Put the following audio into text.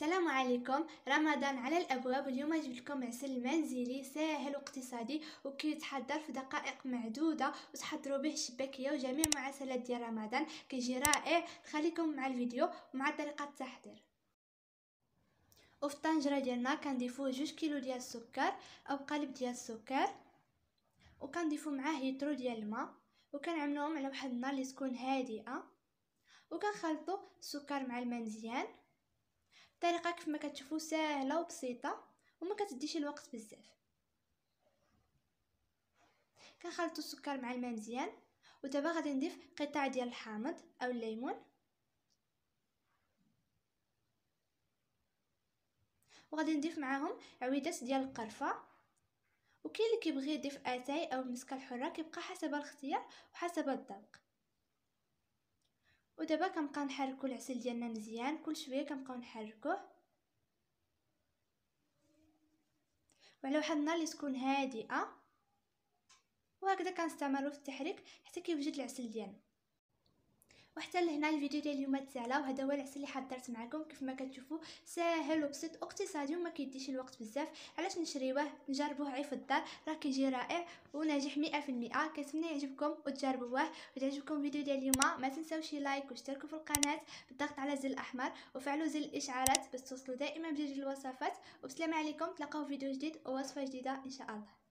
السلام عليكم رمضان على الابواب اليوم جبت لكم عسل منزلي ساهل واقتصادي وكيتحضر في دقائق معدوده وتحضروا به الشباكيه وجميع معسلات ديال رمضان كيجي رائع خليكم مع الفيديو ومع طريقه التحضير وفي الطنجره ديالنا كنضيفو جوج كيلو ديال السكر او قالب ديال السكر وكنضيفوا معاه لترو ديال الماء وكنعملوهم على واحد النار اللي تكون هادئه وكنخلطوا السكر مع الماء مزيان الطريقه كيف ما كتشوفوا ساهله وبسيطه وما كتديش الوقت بزاف كنخلطوا السكر مع الماء مزيان ودابا غادي نضيف قطع ديال الحامض او الليمون وغادي نضيف معاهم عويدات ديال القرفه وكاين اللي كيبغي يضيف اتاي او المسكه الحره كيبقى حسب الاختيار وحسب الذوق ودابا كنبقاو نحركو العسل ديالنا مزيان كل شويه كنبقاو نحركوه وعلى واحد النار اللي تكون هادئه وهكذا كنستعملو في التحريك حتى كيوجد العسل ديالنا وحتى لهنا الفيديو ديال اليوم تسالا وهذا هو العسل اللي حضرت معكم كيف ما كتشوفوا ساهل وبسيط اقتصادي وما كيديش الوقت بزاف علاش نشريوه نجربوه عي في الدار راه كيجي رائع وناجح 100% كنتمنى يعجبكم وتجربوه وتعجبكم الفيديو ديال اليوم ما تنساوش لايك واشتركوا في القناه بالضغط على زر الاحمر وفعلوا زر الاشعارات باش توصلوا دائما بجديد الوصفات وبسلام عليكم تلقاو فيديو جديد ووصفه جديده ان شاء الله